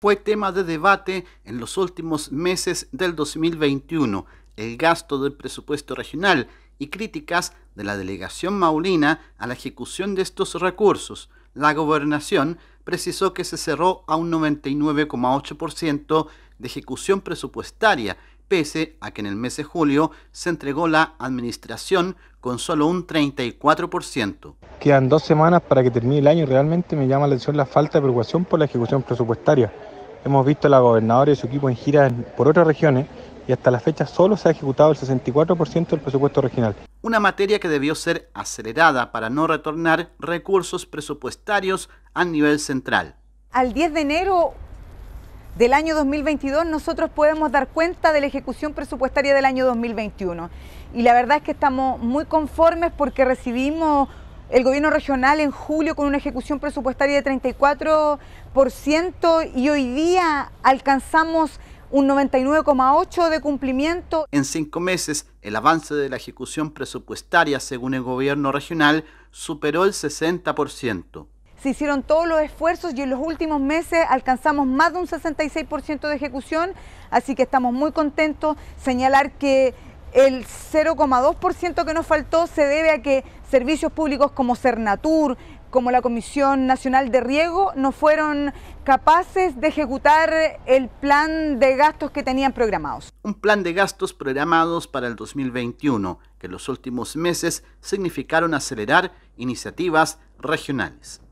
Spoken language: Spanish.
fue tema de debate en los últimos meses del 2021, el gasto del presupuesto regional y críticas de la delegación maulina a la ejecución de estos recursos. La gobernación precisó que se cerró a un 99,8% de ejecución presupuestaria, pese a que en el mes de julio se entregó la administración con solo un 34%. Quedan dos semanas para que termine el año y realmente me llama la atención la falta de preocupación por la ejecución presupuestaria. Hemos visto a la gobernadora y su equipo en gira por otras regiones y hasta la fecha solo se ha ejecutado el 64% del presupuesto regional. Una materia que debió ser acelerada para no retornar recursos presupuestarios a nivel central. Al 10 de enero del año 2022 nosotros podemos dar cuenta de la ejecución presupuestaria del año 2021 y la verdad es que estamos muy conformes porque recibimos el gobierno regional en julio con una ejecución presupuestaria de 34% y hoy día alcanzamos un 99,8% de cumplimiento. En cinco meses, el avance de la ejecución presupuestaria, según el gobierno regional, superó el 60%. Se hicieron todos los esfuerzos y en los últimos meses alcanzamos más de un 66% de ejecución, así que estamos muy contentos. Señalar que el 0,2% que nos faltó se debe a que servicios públicos como Cernatur, como la Comisión Nacional de Riego, no fueron capaces de ejecutar el plan de gastos que tenían programados. Un plan de gastos programados para el 2021, que en los últimos meses significaron acelerar iniciativas regionales.